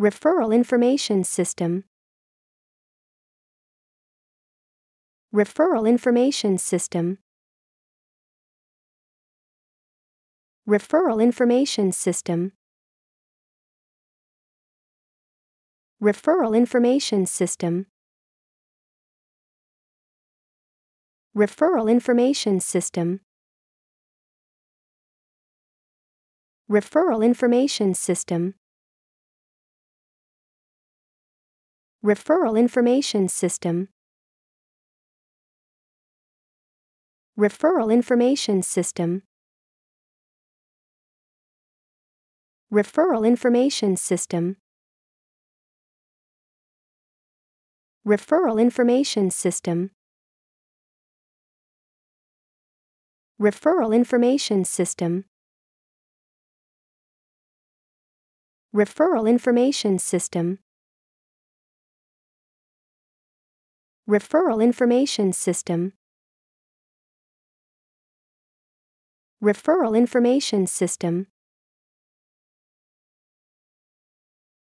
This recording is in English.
Referral Information System Referral Information System Referral Information System Referral Information System Referral Information System Referral Information System Referral Information System Referral Information System Referral Information System Referral Information System Referral Information System Referral Information System Referral Information System Referral Information System